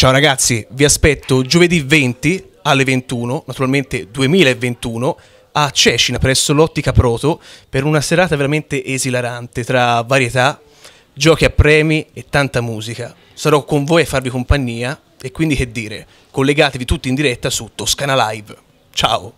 Ciao ragazzi, vi aspetto giovedì 20 alle 21, naturalmente 2021, a Cecina presso l'Ottica Proto per una serata veramente esilarante tra varietà, giochi a premi e tanta musica. Sarò con voi a farvi compagnia e quindi che dire, collegatevi tutti in diretta su Toscana Live. Ciao!